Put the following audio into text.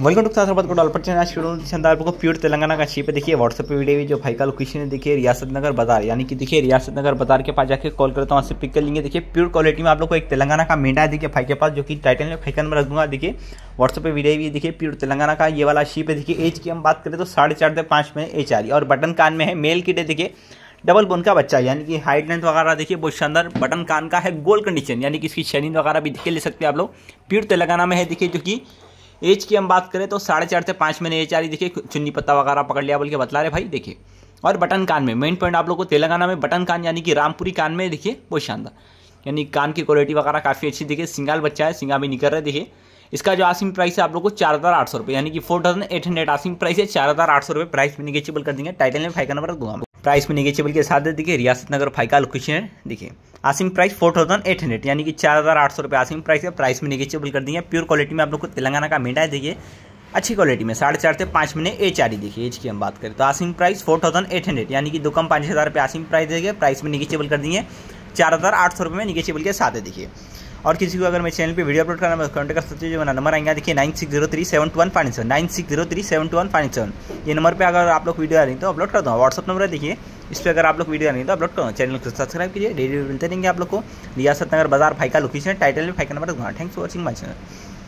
welcome to class अल्पचन को pure Telangana का ship देखिए व्हाट्सएप पे वीडियो जो भाई का लोकेशन है देखिए रियासत नगर बाजार यानी कि देखिए रियासत नगर बाजार के पास जाके कॉल करता हूँ वहाँ से पिक कर लेंगे देखिए प्योर क्वालिटी में आप लोग को एक तेलंगाना का मेंढा है देखिए भाई के पास जो कि टाइटल में फाइकन में रख दूंगा देखिए व्हाट्सएप पे वीडियो भी देखिए प्योर तेलंगाना का ये वाला शीप है देखिए एज की हम बात करें तो साढ़े चार से पाँच में एच आ रही है और बटन कान में है मेल किट है देखिए डबल बोन का बच्चा यानी कि हाइट लेंथ वगैरह देखिए बहुत शानदार बटन कान का है गोल कंडीशन यानी कि इसकी शनिंग वगैरह भी देखिए ले सकते हैं आप लोग प्योर तेलंगाना में है देखिए जो कि एज की हम बात करें तो साढ़े चार से पाँच महीने एज आ रही देखिए चुन्नी पत्ता वगैरह पकड़ लिया बोल के बतला रहे भाई देखिए और बटन कान में मेन पॉइंट आप लोग को तेलंगाना में बटन कान यानी कि रामपुरी कान में देखिए बहुत शानदार यानी कान की क्वालिटी वगैरह काफ़ी अच्छी देखिए सिंगाल बच्चा है सिंगा भी निकल रहा है देखिए इसका जो आसिम प्राइस है आप लोग को चार हज़ार आठ सौ रुपये यानी कि four thousand eight hundred asking price है चार हज़ार आठ सौ रुपये प्राइस भी निगेचिबल कर देंगे टाइटल में फाइव का नंबर दूंगा प्राइस में निगेचेबल के साथ देखिए रियासत नगर फाइव लोकेशन है देखिए asking price four thousand eight hundred यानी कि चार हज़ार आठ सौ रुपये आसिंग प्राइस है प्राइस में निगेचेबल कर दिए प्योर क्वालिटी में आप लोग को तेलंगाना का मेंढा है देखिए अच्छी क्वालिटी में साढ़े चार से पाँच महीने एच आ रही देखिए एच की हम बात करें तो asking price four thousand eight hundred यानी कि दो कम पाँच हज़ार रुपये आसिंग प्राइस देखिए प्राइस में निगेचेबल कर दिए चार हज़ार आठ सौ रुपये में निगेचेबल के साथ है देखिए और किसी को अगर मेरे चैनल पे वीडियो अपलोड करना है तो कॉन्टेक्ट कर सकते हो जो मेरा नंबर आएगा देखिए nine six zero three seven two one five seven nine six zero three seven two one five seven ये नंबर पर अगर आप लोग वीडियो आ रही तो अपलोड कर हूँ व्हाट्सअप नंबर है देखिए इस पर अगर आप लोग वीडियो आ रही तो अपलोड करो चैनल को सब्सक्राइब कीजिए डेली मिलते रहेंगे आप लोग को रियासत नगर बाजार फाइका लोकेशन टाइटल में फाइका number thanks for watching my channel